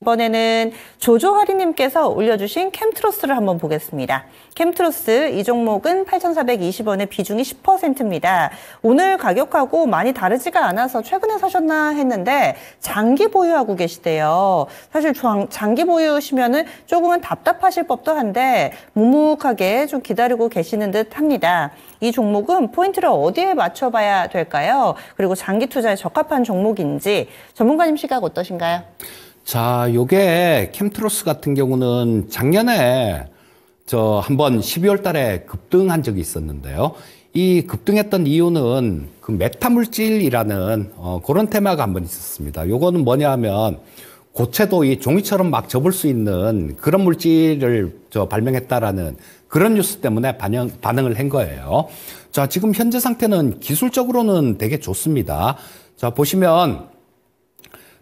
이번에는 조조하리님께서 올려주신 캠트로스를 한번 보겠습니다. 캠트로스 이 종목은 8 4 2 0원의 비중이 10%입니다. 오늘 가격하고 많이 다르지가 않아서 최근에 사셨나 했는데 장기 보유하고 계시대요. 사실 장기 보유시면은 조금은 답답하실 법도 한데 묵묵하게 좀 기다리고 계시는 듯 합니다. 이 종목은 포인트를 어디에 맞춰봐야 될까요? 그리고 장기 투자에 적합한 종목인지 전문가님 시각 어떠신가요? 자, 요게 캠트로스 같은 경우는 작년에 저 한번 12월 달에 급등한 적이 있었는데요. 이 급등했던 이유는 그 메타물질이라는 어, 그런 테마가 한번 있었습니다. 요거는 뭐냐 하면 고체도 이 종이처럼 막 접을 수 있는 그런 물질을 저 발명했다라는 그런 뉴스 때문에 반영, 반응을 한 거예요. 자, 지금 현재 상태는 기술적으로는 되게 좋습니다. 자, 보시면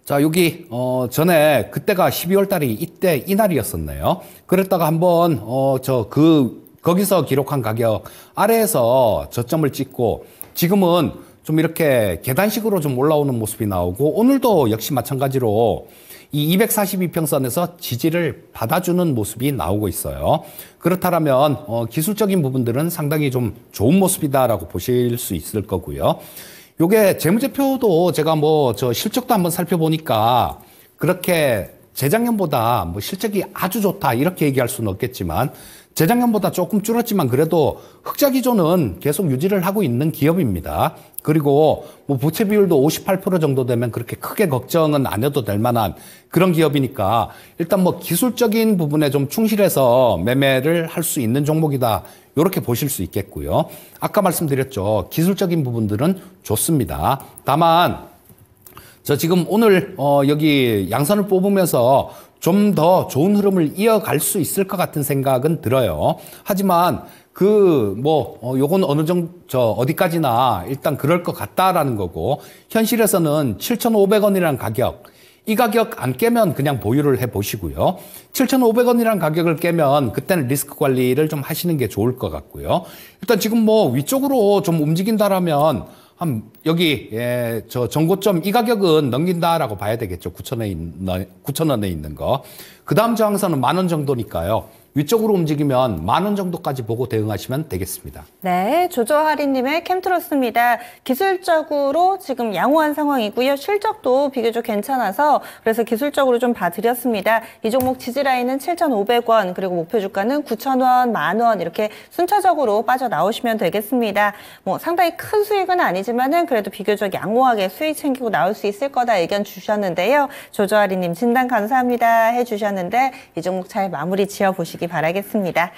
자, 여기, 어, 전에, 그때가 12월 달이 이때, 이날이었었네요. 그랬다가 한번, 어, 저, 그, 거기서 기록한 가격 아래에서 저점을 찍고, 지금은 좀 이렇게 계단식으로 좀 올라오는 모습이 나오고, 오늘도 역시 마찬가지로 이 242평선에서 지지를 받아주는 모습이 나오고 있어요. 그렇다면, 어, 기술적인 부분들은 상당히 좀 좋은 모습이다라고 보실 수 있을 거고요. 요게 재무제표도 제가 뭐 저 실적도 한번 살펴보니까 그렇게 재작년보다 뭐 실적이 아주 좋다 이렇게 얘기할 수는 없겠지만 재작년보다 조금 줄었지만 그래도 흑자 기조는 계속 유지를 하고 있는 기업입니다. 그리고 뭐 부채 비율도 58% 정도 되면 그렇게 크게 걱정은 안 해도 될 만한 그런 기업이니까 일단 뭐 기술적인 부분에 좀 충실해서 매매를 할 수 있는 종목이다. 이렇게 보실 수 있겠고요. 아까 말씀드렸죠. 기술적인 부분들은 좋습니다. 다만 저 지금 오늘 어 여기 양산을 뽑으면서 좀 더 좋은 흐름을 이어갈 수 있을 것 같은 생각은 들어요. 하지만 그뭐 어, 요건 어느 정도 저 어디까지나 일단 그럴 것 같다라는 거고 현실에서는 7,500원이라는 가격 이 가격 안 깨면 그냥 보유를 해 보시고요. 7,500원이라는 가격을 깨면 그때는 리스크 관리를 좀 하시는 게 좋을 것 같고요. 일단 지금 뭐 위쪽으로 좀 움직인다라면 한 여기 예, 저정고점이 가격은 넘긴다라고 봐야 되겠죠. 9천원에 있는 9천원에 있는 거. 그다음 저항선은 만 원 정도니까요. 위쪽으로 움직이면 만 원 정도까지 보고 대응하시면 되겠습니다. 네, 조조하리님의 캠트로스입니다. 기술적으로 지금 양호한 상황이고요. 실적도 비교적 괜찮아서 그래서 기술적으로 좀 봐드렸습니다. 이 종목 지지라인은 7,500원 그리고 목표 주가는 9,000원, 만 원 이렇게 순차적으로 빠져나오시면 되겠습니다. 뭐 상당히 큰 수익은 아니지만은 그래도 비교적 양호하게 수익 챙기고 나올 수 있을 거다 의견 주셨는데요. 조조하리님 진단 감사합니다 해주셨는데 이 종목 잘 마무리 지어보시기 바라겠습니다.